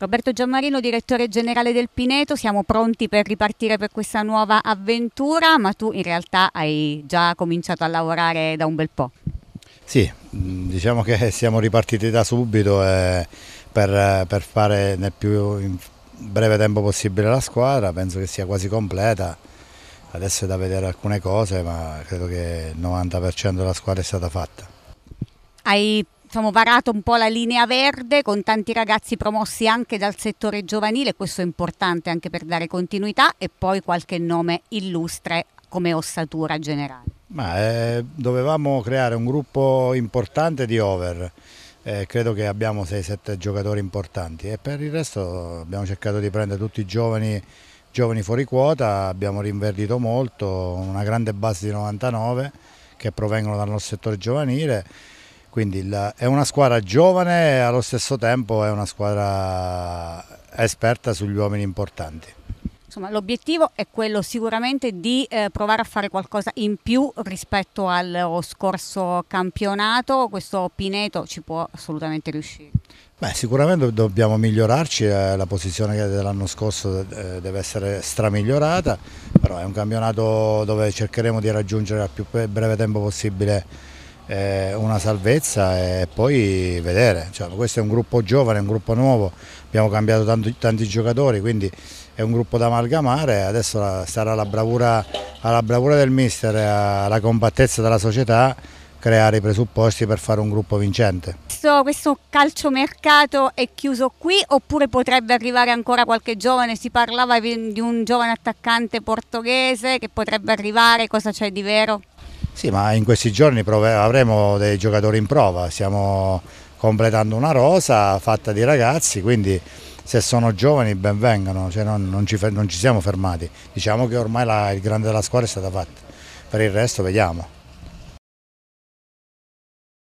Roberto Giammarino, direttore generale del Pineto, siamo pronti per ripartire per questa nuova avventura, ma tu in realtà hai già cominciato a lavorare da un bel po'. Sì, diciamo che siamo ripartiti da subito eh, per, per, fare nel più breve tempo possibile la squadra, penso che sia quasi completa, adesso è da vedere alcune cose, ma credo che il 90% della squadra è stata fatta. Hai diciamo, varato un po' la linea verde con tanti ragazzi promossi anche dal settore giovanile, questo è importante anche per dare continuità e poi qualche nome illustre come ossatura generale. Ma, eh, dovevamo creare un gruppo importante di over, eh, credo che abbiamo 6-7 giocatori importanti e per il resto abbiamo cercato di prendere tutti i giovani, giovani fuori quota, abbiamo rinverdito molto, una grande base di 99 che provengono dal nostro settore giovanile quindi il, è una squadra giovane e allo stesso tempo è una squadra esperta sugli uomini importanti l'obiettivo è quello sicuramente di eh, provare a fare qualcosa in più rispetto allo oh, scorso campionato. Questo Pineto ci può assolutamente riuscire. Beh, sicuramente dobbiamo migliorarci, eh, la posizione dell'anno scorso eh, deve essere stramigliorata, però è un campionato dove cercheremo di raggiungere al più breve tempo possibile eh, una salvezza e poi vedere. Cioè, questo è un gruppo giovane, un gruppo nuovo, abbiamo cambiato tanti, tanti giocatori, quindi è un gruppo da amalgamare, adesso sarà la bravura, alla bravura del mister, alla combattezza della società creare i presupposti per fare un gruppo vincente. Questo, questo calciomercato è chiuso qui oppure potrebbe arrivare ancora qualche giovane? Si parlava di un giovane attaccante portoghese che potrebbe arrivare, cosa c'è di vero? Sì, ma in questi giorni avremo dei giocatori in prova, stiamo completando una rosa fatta di ragazzi, quindi se sono giovani benvengano, cioè non, non, ci, non, ci, siamo fermati. Diciamo che ormai la, il grande della squadra è stata fatta, per il resto vediamo.